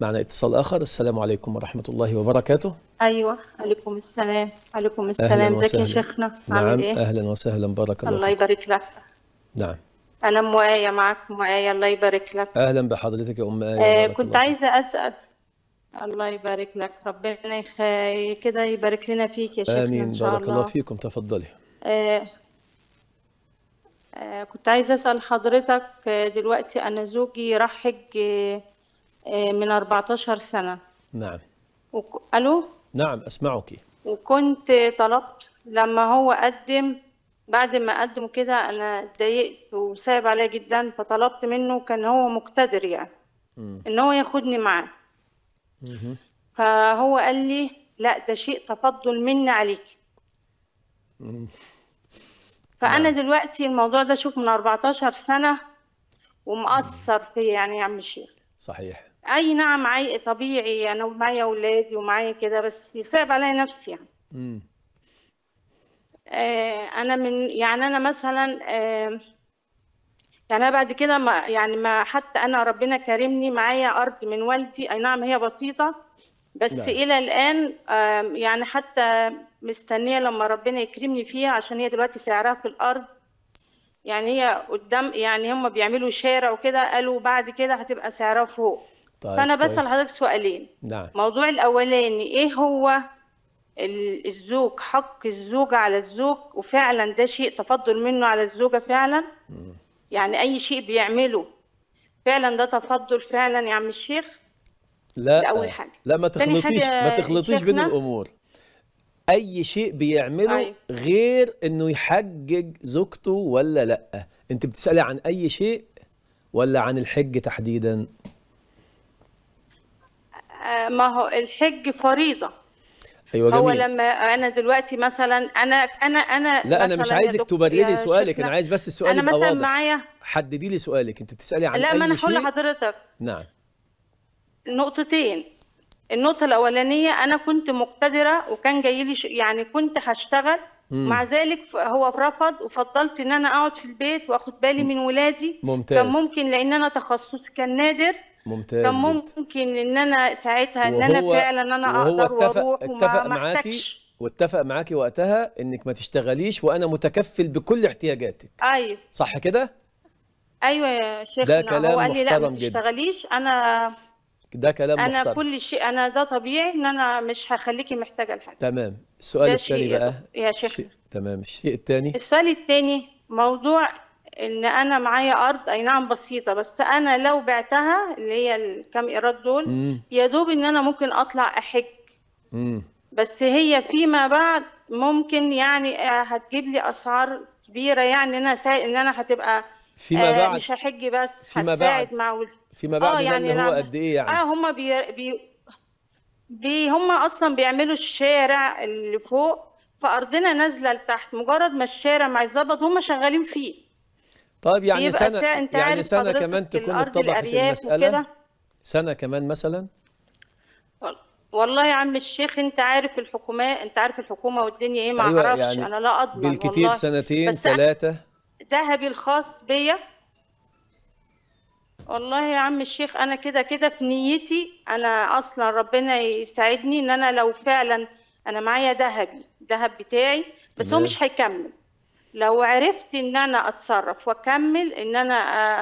معنا اتصال آخر السلام عليكم ورحمة الله وبركاته أيوة عليكم السلام عليكم السلام ازيك يا شيخنا نعم إيه؟ أهلا وسهلا بارك الله الله يبارك لك نعم أنا أم آية معاك أم آية الله يبارك لك أهلا بحضرتك يا أم آية آه كنت الله. عايزة أسأل الله يبارك لك ربنا يخي كده يبارك لنا فيك يا شيخنا آمين إن شاء بارك الله, الله فيكم تفضلي آه آه كنت عايزة أسأل حضرتك آه، دلوقتي أنا زوجي راح حج آه، من 14 سنة نعم وك... ألو نعم أسمعك وكنت طلبت لما هو قدم بعد ما قدم كده أنا اتضايقت وصعب عليا جدا فطلبت منه كان هو مقتدر يعني م. إن هو ياخدني معاه م. فهو قال لي لا ده شيء تفضل مني عليك فأنا م. نعم. دلوقتي الموضوع ده شوف من 14 سنة ومأثر فيا يعني يا عم الشيخ صحيح اي نعم عي... طبيعي انا ومعايا اولادي ومعايا كده بس صعب عليا نفسي يعني امم آه انا من يعني انا مثلا آه يعني انا بعد كده ما يعني ما حتى انا ربنا كرمني معايا ارض من والدي اي نعم هي بسيطه بس لا. نعم. الى الان آه يعني حتى مستنيه لما ربنا يكرمني فيها عشان هي دلوقتي سعرها في الارض يعني هي قدام يعني هم بيعملوا شارع وكده قالوا بعد كده هتبقى سعرها فوق طيب فانا بسال حضرتك سؤالين نعم الموضوع الاولاني ايه هو الزوج حق الزوجه على الزوج وفعلا ده شيء تفضل منه على الزوجه فعلا م. يعني اي شيء بيعمله فعلا ده تفضل فعلا يا عم الشيخ لا ده اول حاجه لا ما تخلطيش ما تخلطيش بين الامور اي شيء بيعمله أي. أيوة. غير انه يحجج زوجته ولا لا انت بتسالي عن اي شيء ولا عن الحج تحديدا آه، ما هو الحج فريضه ايوه جميل هو لما انا دلوقتي مثلا انا انا انا لا انا مش عايزك تبرري سؤالك انا عايز بس السؤال يبقى واضح انا مثلا معايا حددي لي سؤالك انت بتسالي عن لا ما انا هقول لحضرتك نعم نقطتين النقطه الاولانيه انا كنت مقتدره وكان جاي لي يعني كنت هشتغل مع ذلك هو رفض وفضلت ان انا اقعد في البيت واخد بالي من ولادي ممتاز كان ممكن لان انا تخصصي كان نادر ممتاز كان ممكن ان انا ساعتها ان انا فعلا انا اقدر اتفق واروح اتفق وما معاكي واتفق معاكي وقتها انك ما تشتغليش وانا متكفل بكل احتياجاتك ايوه صح كده ايوه يا شيخ ده كلام هو قال لي لا ما تشتغليش انا ده كلام انا محترم. كل شيء انا ده طبيعي ان انا مش هخليكي محتاجه لحاجه تمام السؤال الثاني بقى يا شيخ شيء. تمام الشيء الثاني السؤال الثاني موضوع ان انا معايا ارض اي نعم بسيطه بس انا لو بعتها اللي هي الكام ايراد دول يا دوب ان انا ممكن اطلع احج بس هي فيما بعد ممكن يعني آه، هتجيب لي اسعار كبيره يعني انا سا... ان انا هتبقى فيما آه، بعد مش هحج بس فيما بعد مع فيما بعد آه يعني هو نعم. قد ايه يعني اه هم بي... بي... بي هم اصلا بيعملوا الشارع اللي فوق فارضنا نازله لتحت مجرد ما الشارع ما يتظبط هم شغالين فيه طيب يعني طيب، سنه انت يعني سنه كمان تكون اتضحت المساله وكدا. سنه كمان مثلا والله يا عم الشيخ انت عارف الحكومه انت عارف الحكومه والدنيا ايه ما أيوة اعرفش يعني انا لا اضمن بالكتير والله. سنتين ثلاثه ذهبي الخاص بيا والله يا عم الشيخ انا كده كده في نيتي انا اصلا ربنا يساعدني ان انا لو فعلا انا معايا ذهبي ذهب بتاعي بس هو مش هيكمل لو عرفت ان انا اتصرف واكمل ان انا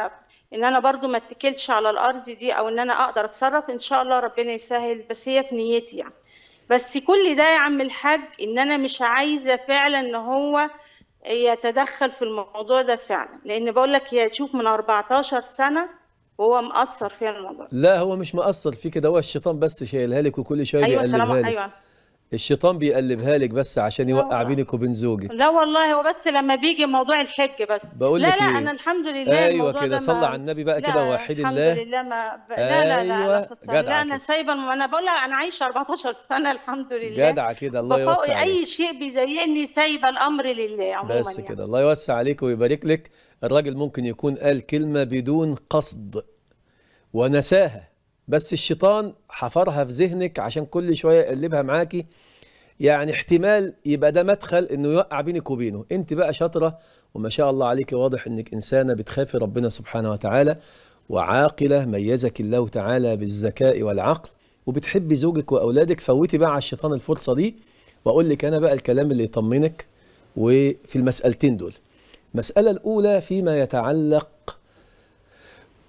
آه، ان انا برضو ما اتكلش على الارض دي او ان انا اقدر اتصرف ان شاء الله ربنا يسهل بس هي في نيتي يعني بس كل ده يا عم الحاج ان انا مش عايزه فعلا ان هو يتدخل في الموضوع ده فعلا لان بقول لك يا شوف من 14 سنه وهو مقصر في الموضوع لا هو مش مقصر فيك كده هو الشيطان بس شايلها لك وكل شويه أيوة بيقلبها لك ايوه الشيطان بيقلبها لك بس عشان يوقع آه. بينك وبين زوجك لا والله هو بس لما بيجي موضوع الحج بس بقول لك لا إيه؟ انا الحمد لله ايوه كده صلي على النبي بقى كده وحيد الله الحمد لله ما ب... لا, لا لا أيوة، لا لا انا سايبه انا بقول انا عايشه 14 سنه الحمد لله جدعه كده الله يوسع عليك اي شيء بيضايقني سايبه الامر لله عموما بس يعني. كده الله يوسع عليك ويبارك لك الراجل ممكن يكون قال كلمه بدون قصد ونساها بس الشيطان حفرها في ذهنك عشان كل شويه يقلبها معاكي يعني احتمال يبقى ده مدخل انه يوقع بينك وبينه انت بقى شاطره وما شاء الله عليك واضح انك انسانه بتخافي ربنا سبحانه وتعالى وعاقله ميزك الله تعالى بالذكاء والعقل وبتحبي زوجك واولادك فوتي بقى على الشيطان الفرصه دي واقول لك انا بقى الكلام اللي يطمنك وفي المسالتين دول المساله الاولى فيما يتعلق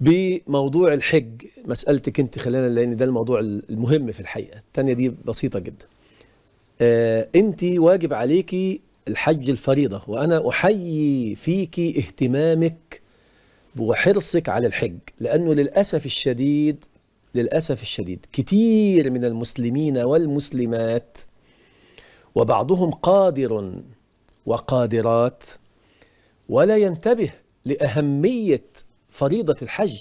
بموضوع الحج مسألتك أنت خلينا لأن ده الموضوع المهم في الحقيقة الثانية دي بسيطة جدا آه أنت واجب عليكي الحج الفريضة وأنا أحيي فيكي اهتمامك وحرصك على الحج لأنه للأسف الشديد للأسف الشديد كتير من المسلمين والمسلمات وبعضهم قادر وقادرات ولا ينتبه لأهمية فريضة الحج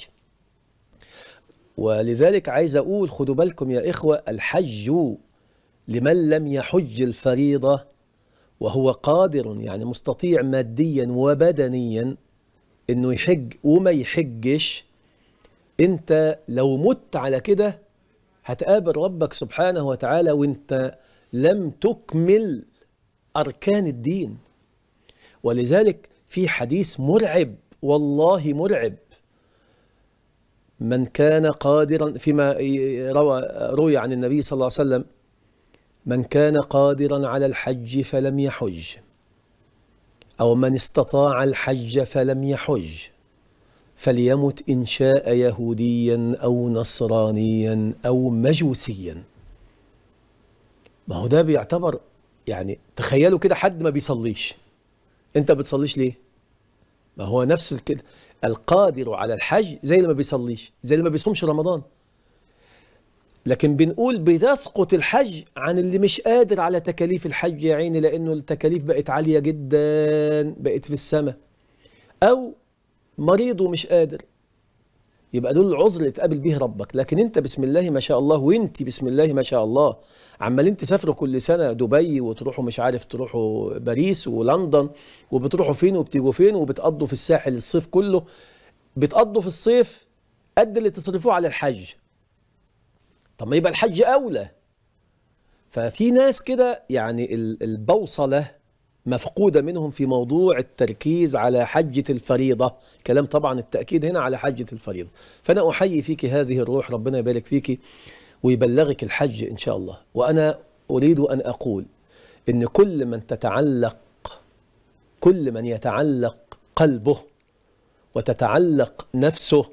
ولذلك عايز أقول خدوا بالكم يا إخوة الحج لمن لم يحج الفريضة وهو قادر يعني مستطيع ماديا وبدنيا انه يحج وما يحجش انت لو مت على كده هتقابل ربك سبحانه وتعالى وانت لم تكمل اركان الدين ولذلك في حديث مرعب والله مرعب من كان قادرا فيما روى روي عن النبي صلى الله عليه وسلم من كان قادرا على الحج فلم يحج أو من استطاع الحج فلم يحج فليمت إن شاء يهوديا أو نصرانيا أو مجوسيا ما هو ده بيعتبر يعني تخيلوا كده حد ما بيصليش انت بتصليش ليه ما هو نفس كده القادر على الحج زي اللي ما بيصليش زي اللي ما بيصومش رمضان لكن بنقول بيسقط الحج عن اللي مش قادر على تكاليف الحج يا عيني لانه التكاليف بقت عاليه جدا بقت في السماء او مريض ومش قادر يبقى دول العذر اللي تقابل بيه ربك لكن انت بسم الله ما شاء الله وانت بسم الله ما شاء الله عمالين تسافروا كل سنه دبي وتروحوا مش عارف تروحوا باريس ولندن وبتروحوا فين وبتيجوا فين وبتقضوا في الساحل الصيف كله بتقضوا في الصيف قد اللي تصرفوه على الحج طب ما يبقى الحج اولى ففي ناس كده يعني البوصله مفقودة منهم في موضوع التركيز على حجة الفريضة كلام طبعا التأكيد هنا على حجة الفريضة فأنا أحيي فيك هذه الروح ربنا يبارك فيك ويبلغك الحج إن شاء الله وأنا أريد أن أقول إن كل من تتعلق كل من يتعلق قلبه وتتعلق نفسه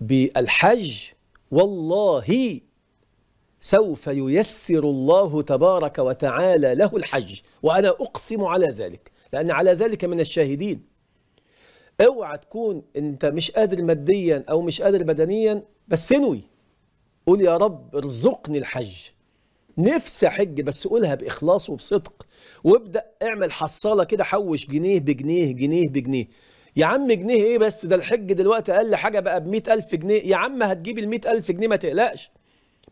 بالحج والله سوف ييسر الله تبارك وتعالى له الحج وأنا أقسم على ذلك لأن على ذلك من الشاهدين اوعى تكون انت مش قادر ماديا او مش قادر بدنيا بس انوي قول يا رب ارزقني الحج نفسي حج بس قولها باخلاص وبصدق وابدا اعمل حصاله كده حوش جنيه بجنيه جنيه بجنيه يا عم جنيه ايه بس ده الحج دلوقتي اقل حاجه بقى ب ألف جنيه يا عم هتجيب ال ألف جنيه ما تقلقش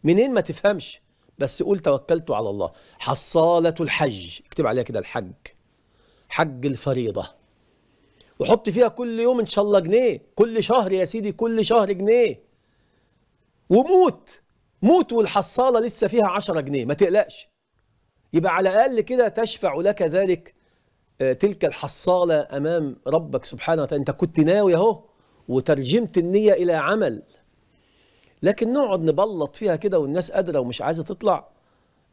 منين ما تفهمش بس قول توكلت على الله حصالة الحج اكتب عليها كده الحج حج الفريضة وحط فيها كل يوم ان شاء الله جنيه كل شهر يا سيدي كل شهر جنيه وموت موت والحصالة لسه فيها عشرة جنيه ما تقلقش يبقى على الأقل كده تشفع لك ذلك آه، تلك الحصالة أمام ربك سبحانه وتعالى أنت كنت ناوي أهو وترجمت النية إلى عمل لكن نقعد نبلط فيها كده والناس قادره ومش عايزه تطلع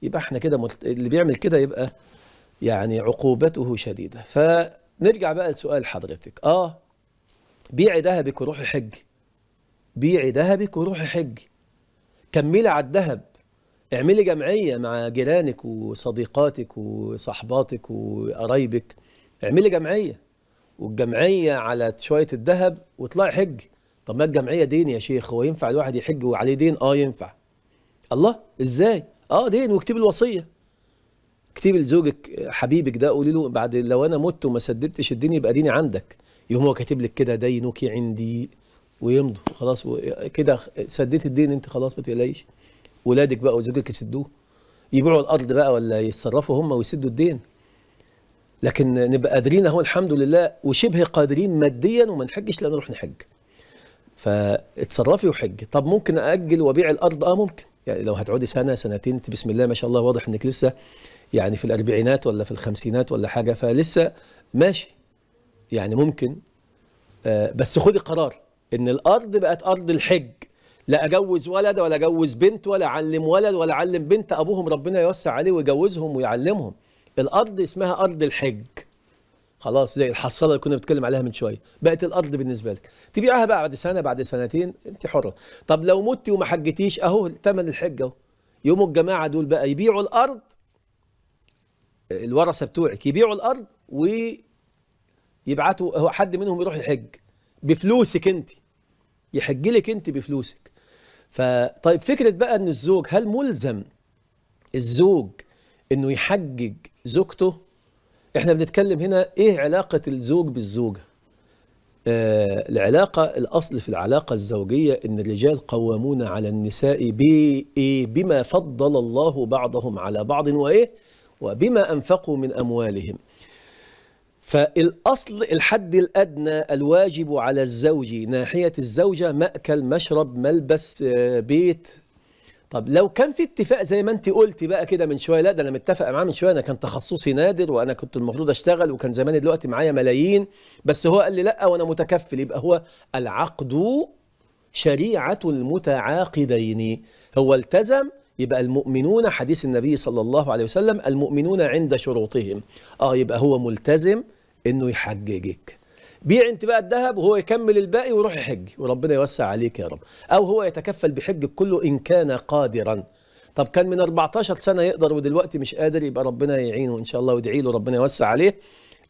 يبقى احنا كده ملت... اللي بيعمل كده يبقى يعني عقوبته شديده فنرجع بقى لسؤال حضرتك اه بيعي ذهبك وروحي حج بيعي ذهبك وروحي حج كملي على الذهب اعملي جمعيه مع جيرانك وصديقاتك وصحباتك وقرايبك اعملي جمعيه والجمعيه على شويه الذهب واطلعي حج طب ما الجمعيه دين يا شيخ هو ينفع الواحد يحج وعليه دين اه ينفع الله ازاي اه دين واكتب الوصيه اكتبي لزوجك حبيبك ده قولي له بعد لو انا مت وما سددتش الدين يبقى ديني عندك يقوم هو كاتب لك كده دينك عندي ويمضوا خلاص كده سديت الدين انت خلاص ما تقلقيش ولادك بقى وزوجك يسدوه يبيعوا الارض بقى ولا يتصرفوا هم ويسدوا الدين لكن نبقى قادرين اهو الحمد لله وشبه قادرين ماديا وما نحجش لا نروح نحج فاتصرفي وحج طب ممكن اجل وابيع الارض اه ممكن يعني لو هتقعدي سنه سنتين بسم الله ما شاء الله واضح انك لسه يعني في الاربعينات ولا في الخمسينات ولا حاجه فلسه ماشي يعني ممكن آه بس خدي قرار ان الارض بقت ارض الحج لا اجوز ولد ولا اجوز بنت ولا اعلم ولد ولا اعلم بنت ابوهم ربنا يوسع عليه ويجوزهم ويعلمهم الارض اسمها ارض الحج خلاص زي الحصاله اللي كنا بنتكلم عليها من شويه بقت الارض بالنسبه لك تبيعها بقى بعد سنه بعد سنتين انت حره طب لو مت وما حجتيش اهو ثمن الحجه اهو يقوموا الجماعه دول بقى يبيعوا الارض الورثه بتوعك يبيعوا الارض ويبعتوا هو حد منهم يروح يحج بفلوسك انت يحج لك انت بفلوسك فطيب فكره بقى ان الزوج هل ملزم الزوج انه يحجج زوجته احنا بنتكلم هنا ايه علاقة الزوج بالزوجة آه العلاقة الأصل في العلاقة الزوجية إن الرجال قوامون على النساء بإيه بما فضل الله بعضهم على بعض وإيه وبما أنفقوا من أموالهم فالأصل الحد الأدنى الواجب على الزوج ناحية الزوجة مأكل مشرب ملبس آه بيت طب لو كان في اتفاق زي ما انت قلتي بقى كده من شويه لا ده انا متفق معاه من شويه انا كان تخصصي نادر وانا كنت المفروض اشتغل وكان زماني دلوقتي معايا ملايين بس هو قال لي لا وانا متكفل يبقى هو العقد شريعه المتعاقدين هو التزم يبقى المؤمنون حديث النبي صلى الله عليه وسلم المؤمنون عند شروطهم اه يبقى هو ملتزم انه يحججك بيع انت بقى الذهب وهو يكمل الباقي ويروح يحج وربنا يوسع عليك يا رب او هو يتكفل بحج كله ان كان قادرا طب كان من 14 سنه يقدر ودلوقتي مش قادر يبقى ربنا يعينه ان شاء الله وادعي له ربنا يوسع عليه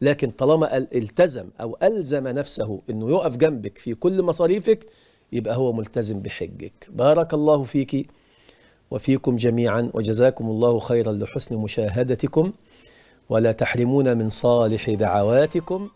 لكن طالما التزم او الزم نفسه انه يقف جنبك في كل مصاريفك يبقى هو ملتزم بحجك بارك الله فيك وفيكم جميعا وجزاكم الله خيرا لحسن مشاهدتكم ولا تحرمونا من صالح دعواتكم